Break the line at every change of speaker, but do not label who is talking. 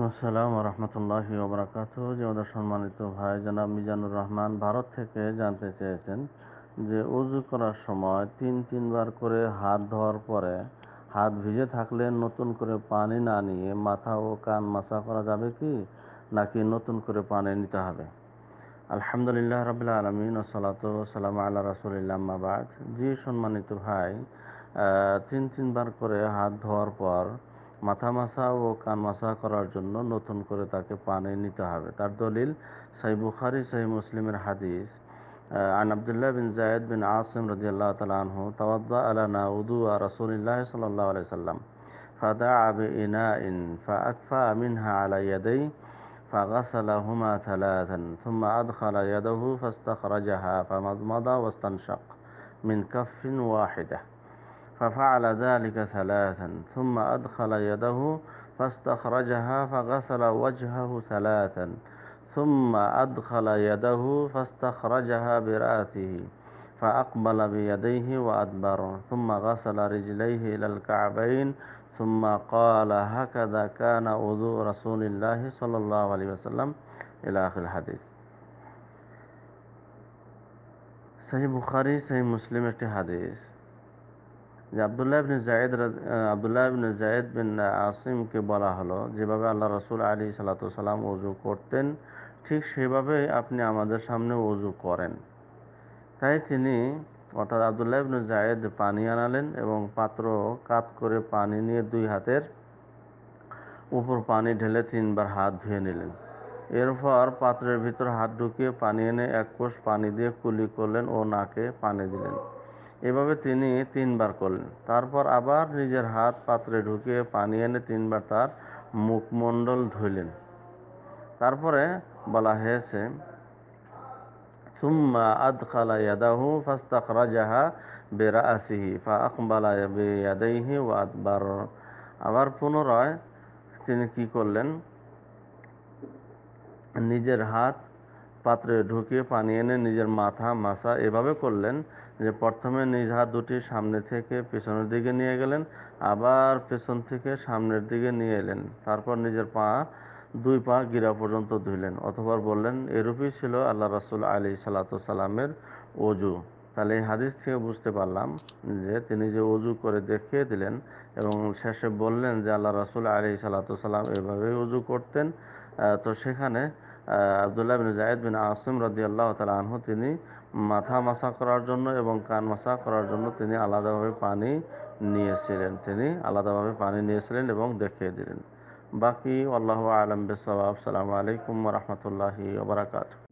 ওয়ালাইকুম আসসালাম রহমতুল্লাহ ওবরাকাত যে সম্মানিত ভাই জনাব মিজানুর রহমান ভারত থেকে জানতে চেয়েছেন যে উজু করার সময় তিন তিনবার করে হাত ধোয়ার পরে হাত ভিজে থাকলে নতুন করে পানি না নিয়ে মাথা ও কান মাসা করা যাবে কি নাকি নতুন করে পানি নিতে হবে আলহামদুলিল্লাহ রবিল্লা আলমিন ও সালাত সালাম আল্লাহ রসুলিল্লামাবাদ জি সম্মানিত ভাই তিন তিনবার করে হাত ধোয়ার পর মাথা মাসা ও কান মাসা করার জন্য নতুন করে তাকে পানি নিতে হবে তার দলিল সাই বুখারি সাই মুসলিমের হাদিস عن عبد الله بن زايد بن عاصم رضي الله تعالى عنه توضأ لنا وضوء رسول الله صلى الله عليه وسلم فدعا بإناء فأكفى منها على يديه فغسلهما ثلاثا ثم أدخل يده فاستخرجها فمضمض واستنشق من كف واحده ففعل ذلك ثلاثا ثم أدخل يده فاستخرجها فغسل وجهه ثلاثا ثم أدخل يده فاستخرجها برأته فأقبل بيديه وأدبر ثم غسل رجليه إلى الكعبين ثم قال هكذا كان وضوء رسول الله صلى الله عليه وسلم إلى آخر الحديث صحيح بخاري صحيح مسلم حديث যে আবদুল্লাহ ইবিন জায়দ আবদুল্লাহ ইবিন জায়দ বিন আসিমকে বলা হলো যেভাবে আল্লাহ রসুল আলী সাল্লাম অজু করতেন ঠিক সেভাবে আপনি আমাদের সামনে অজু করেন তাই তিনি অর্থাৎ আবদুল্লাহ ইবিন জায়দ পানি আনালেন এবং পাত্র কাত করে পানি নিয়ে দুই হাতের উপর পানি ঢেলে তিনবার হাত ধুয়ে নিলেন এরপর পাত্রের ভিতর হাত ঢুকিয়ে পানি এনে এক কোষ পানি দিয়ে কুলি করলেন ও নাকে পানি দিলেন এভাবে তিনি তিনবার করলেন তারপর আবার নিজের হাত পাত্রে ঢুকে পানি এনে তিনবার তার মুখমণ্ডল ধুইলেন তারপরে বলা হয়েছে সুম্মা খালা ইয়াদাহু ফাস্তাখরাজাহা বেরাসিহি ফা আকবালা বেয়াদাইহি ও আদবার আবার পুনরায় তিনি কি করলেন নিজের হাত পাত্রে ঢুকিয়ে পানি এনে নিজের মাথা মাসা এভাবে করলেন যে প্রথমে নিজ হাত দুটি সামনে থেকে পেছনের দিকে নিয়ে গেলেন আবার পেছন থেকে সামনের দিকে নিয়ে এলেন তারপর নিজের পা দুই পা গিরা পর্যন্ত ধুইলেন অথবা বললেন এরূপই ছিল আল্লাহ রাসুল আলী সালাতামের অজু তাহলে এই হাদিস থেকে বুঝতে পারলাম যে তিনি যে অজু করে দেখিয়ে দিলেন এবং শেষে বললেন যে আল্লাহ রাসুল আলী সালাতাম এভাবেই অজু করতেন তো সেখানে আবদুল্লাহ বিন জায়দ বিন আসিম রদি আল্লাহ তালা আনহু তিনি মাথা মাসা করার জন্য এবং কান মাসা করার জন্য তিনি আলাদাভাবে পানি নিয়েছিলেন তিনি আলাদাভাবে পানি নিয়েছিলেন এবং দেখিয়ে দিলেন বাকি আল্লাহ আলম বিসাব আলাইকুম রহমতুল্লাহি ওবরাকাত